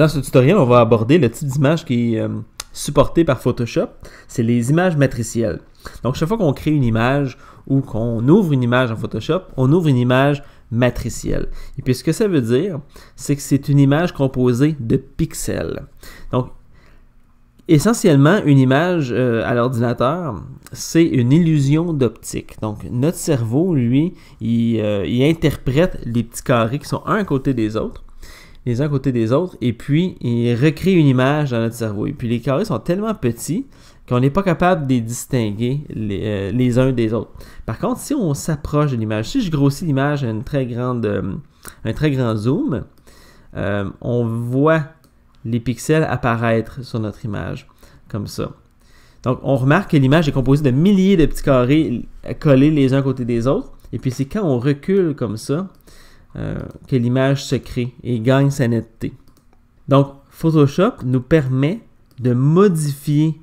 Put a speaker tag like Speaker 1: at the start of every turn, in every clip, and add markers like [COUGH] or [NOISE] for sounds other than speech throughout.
Speaker 1: dans ce tutoriel, on va aborder le type d'image qui est euh, supporté par Photoshop. C'est les images matricielles. Donc, chaque fois qu'on crée une image ou qu'on ouvre une image en Photoshop, on ouvre une image matricielle. Et puis, ce que ça veut dire, c'est que c'est une image composée de pixels. Donc, essentiellement, une image euh, à l'ordinateur, c'est une illusion d'optique. Donc, notre cerveau, lui, il, euh, il interprète les petits carrés qui sont un côté des autres les uns à côté des autres, et puis il recrée une image dans notre cerveau. Et puis les carrés sont tellement petits qu'on n'est pas capable de les distinguer les, euh, uns des autres. Par contre, si on s'approche de l'image, si je grossis l'image à une très grande, euh, un très grand zoom, euh, on voit les pixels apparaître sur notre image, comme ça. Donc, on remarque que l'image est composée de milliers de petits carrés collés les uns à côté des autres. Et puis, c'est quand on recule comme ça euh, que l'image se crée et gagne sa netteté. Donc, Photoshop nous permet de modifier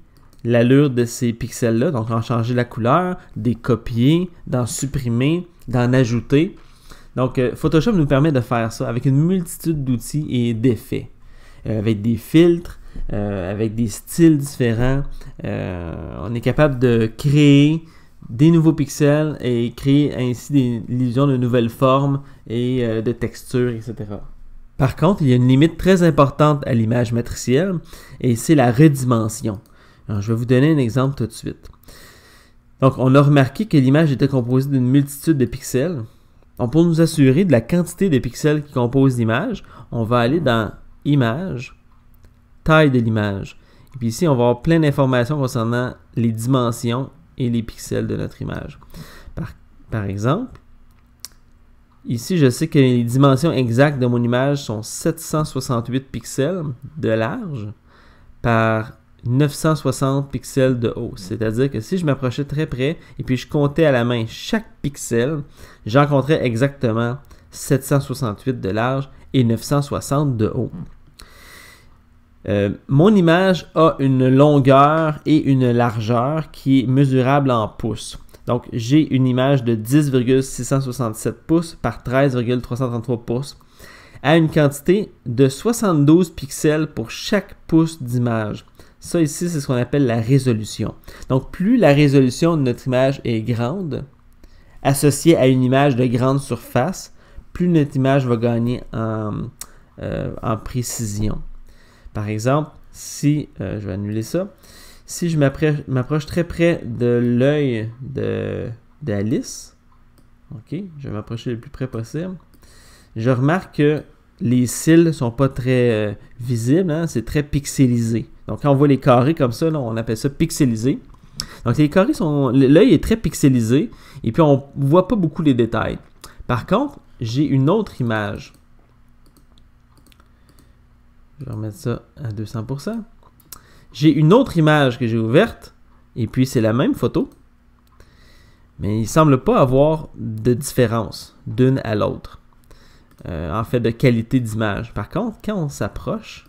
Speaker 1: l'allure de ces pixels-là, donc en changer la couleur, des copier, d'en supprimer, d'en ajouter. Donc, euh, Photoshop nous permet de faire ça avec une multitude d'outils et d'effets, euh, avec des filtres, avec des styles différents. on est capable de créer des nouveaux pixels et créer ainsi l'illusion de nouvelles formes et euh, de textures, etc. Par contre, il y a une limite très importante à l'image matricielle et c'est la redimension. je vais vous donner un exemple tout de suite. Donc, on a remarqué que l'image était composée d'une multitude de pixels. Donc, pour nous assurer de la quantité de pixels qui composent l'image, on va aller dans Image, Taille de l'image. Et puis ici, on va avoir plein d'informations concernant les dimensions et les pixels de notre image. Par, exemple, ici, je sais que les dimensions exactes de mon image sont 768 pixels de large par 960 pixels de haut. C'est-à-dire que si je m'approchais très près et puis je comptais à la main chaque pixel, j'en compterais exactement 768 de large et 960 de haut. Euh, mon image a une longueur et une largeur qui est mesurable en pouces. Donc, j'ai une image de 10,667 pouces par 13,333 pouces à une quantité de 72 pixels pour chaque pouce d'image. Ça ici, c'est ce qu'on appelle la résolution. Donc, plus la résolution de notre image est grande, associée à une image de grande surface, plus notre image va gagner en euh, précision. Par exemple, si euh, je vais annuler ça, si je m'approche très près de l'œil d'Alice, ok, je vais m'approcher le plus près possible, je remarque que les cils ne sont pas très euh, visibles, hein, c'est très pixelisé. Donc quand on voit les carrés comme ça, on appelle ça pixelisé. Donc les carrés sont, l'œil est très pixelisé et puis on ne voit pas beaucoup les détails. Par contre, j'ai une autre image je vais remettre ça à 200%. J'ai une autre image que j'ai ouverte, et puis c'est la même photo, mais il ne semble pas avoir de différence d'une à l'autre, euh, en fait de qualité d'image. Par contre, quand on s'approche,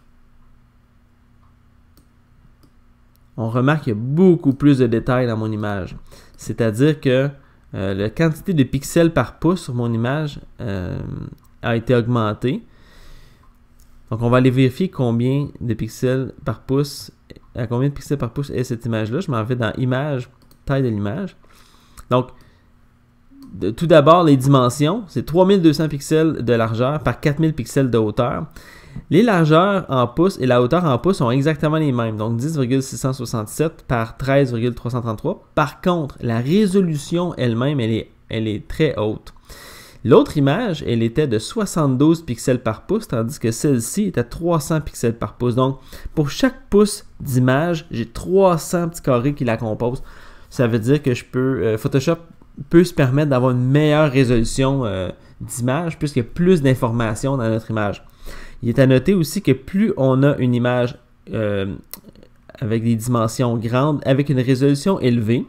Speaker 1: on remarque qu'il y a beaucoup plus de détails dans mon image. C'est-à-dire que euh, la quantité de pixels par pouce sur mon image euh, a été augmentée. Donc, on va aller vérifier combien de pixels par pouce, à euh, combien de pixels par pouce est cette image-là. Je m'en vais dans Image, taille de l'image. Donc, tout d'abord, les dimensions, c'est 3200 pixels de largeur par 4000 pixels de hauteur. Les largeurs en pouces et la hauteur en pouces sont exactement les mêmes, donc 10,667 par 13,333. Par contre, la résolution elle-même, elle est très haute. L'autre image, elle était de 72 pixels par pouce, tandis que celle-ci était 300 pixels par pouce. Donc, pour chaque pouce d'image, j'ai 300 petits carrés qui la composent. Ça veut dire que je peux, euh, Photoshop peut se permettre d'avoir une meilleure résolution euh, d'image puisqu'il y a plus d'informations dans notre image. Il est à noter aussi que plus on a une image euh, avec des dimensions grandes, avec une résolution élevée,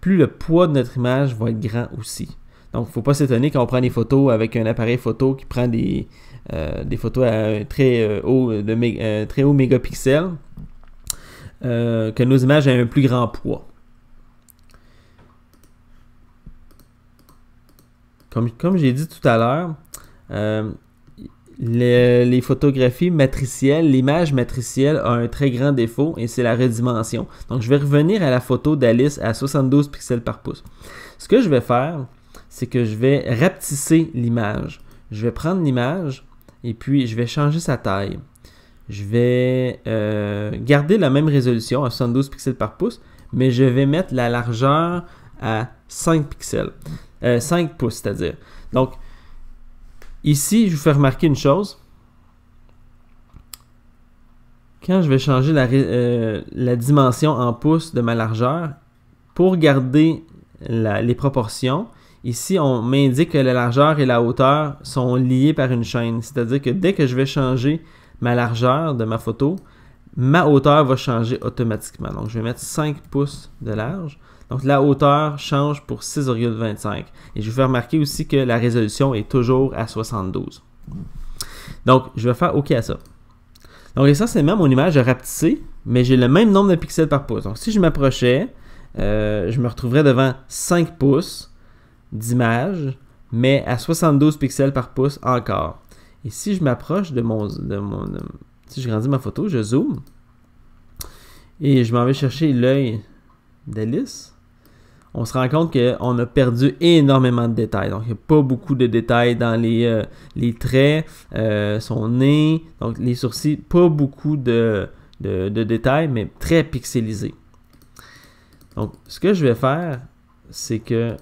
Speaker 1: plus le poids de notre image va être grand aussi. Donc, faut pas s'étonner quand on prend des photos avec un appareil photo qui prend des, euh, des photos à très euh, haut, de euh, très haut mégapixels, que nos images aient un plus grand poids. Comme, comme j'ai dit tout à l'heure, les, photographies matricielles, l'image matricielle a un très grand défaut et c'est la redimension. Donc je vais revenir à la photo d'Alice à 72 pixels par pouce. Ce que je vais faire, c'est que je vais rapetisser l'image. Je vais prendre l'image et puis je vais changer sa taille. Je vais euh, garder la même résolution à 72 pixels par pouce, mais je vais mettre la largeur à 5 pixels. 5 euh, pouces, c'est-à-dire. Donc, ici, je vous fais remarquer une chose. Quand je vais changer la, euh, dimension en pouces de ma largeur, pour garder les proportions, Ici, on m'indique que la largeur et la hauteur sont liées par une chaîne. C'est-à-dire que dès que je vais changer ma largeur de ma photo, ma hauteur va changer automatiquement. Donc, je vais mettre 5 pouces de large. Donc, la hauteur change pour 6,25. Et je vous fais remarquer aussi que la résolution est toujours à 72. Donc, je vais faire OK à ça. Donc, essentiellement, mon image a rapetissé, mais j'ai le même nombre de pixels par pouce. Donc, si je m'approchais, euh, je me retrouverais devant 5 pouces d'image, mais à 72 pixels par pouce encore. Et si je m'approche de mon, de mon Si je grandis ma photo, je zoome. Et je m'en vais chercher l'œil d'Alice. On se rend compte qu'on a perdu énormément de détails. Donc, il n'y a pas beaucoup de détails dans les, euh, traits, euh, son nez, donc les sourcils. Pas beaucoup de, de détails, mais très pixelisés. Donc, ce que je vais faire, c'est que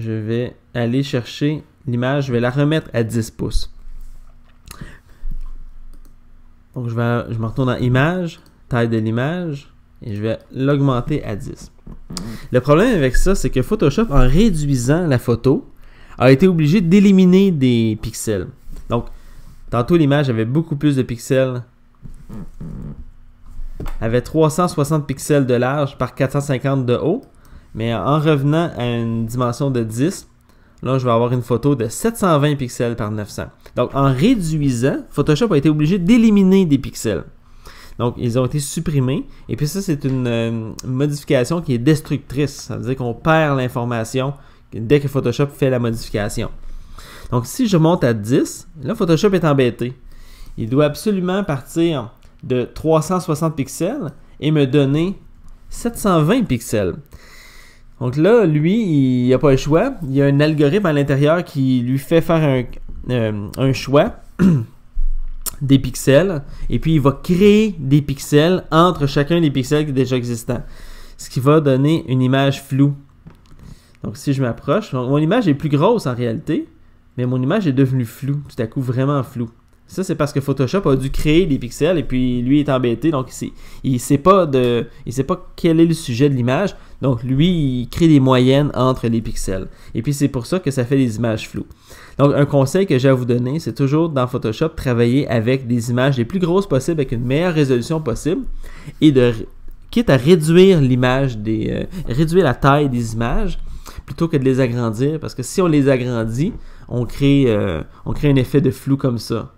Speaker 1: je vais aller chercher l'image, je vais la remettre à 10 pouces. Donc je, vais, je me retourne dans Image, taille de l'image, et je vais l'augmenter à 10. Le problème avec ça, c'est que Photoshop, en réduisant la photo, a été obligé d'éliminer des pixels. Donc, tantôt l'image avait beaucoup plus de pixels avait 360 pixels de large par 450 de haut. Mais en revenant à une dimension de 10, là, je vais avoir une photo de 720 pixels par 900. Donc, en réduisant, Photoshop a été obligé d'éliminer des pixels. Donc, ils ont été supprimés. Et puis ça, c'est une euh, modification qui est destructrice. Ça veut dire qu'on perd l'information dès que Photoshop fait la modification. Donc, si je monte à 10, là, Photoshop est embêté. Il doit absolument partir de 360 pixels et me donner 720 pixels. Donc là, lui, il n'a pas le choix. Il y a un algorithme à l'intérieur qui lui fait faire un, euh, choix [CLEARS THROAT] des pixels. Et puis, il va créer des pixels entre chacun des pixels qui est déjà existants. Ce qui va donner une image floue. Donc, si je m'approche, mon image est plus grosse en réalité, mais mon image est devenue floue, tout à coup vraiment floue. Ça, c'est parce que Photoshop a dû créer des pixels et puis lui est embêté, donc il ne il sait, pas de, il sait pas quel est le sujet de l'image. Donc lui, il crée des moyennes entre les pixels. Et puis c'est pour ça que ça fait des images floues. Donc un conseil que j'ai à vous donner, c'est toujours dans Photoshop, travailler avec des images les plus grosses possibles, avec une meilleure résolution possible, et de quitte à réduire l'image des. Euh, réduire la taille des images plutôt que de les agrandir, parce que si on les agrandit, on crée euh, un effet de flou comme ça.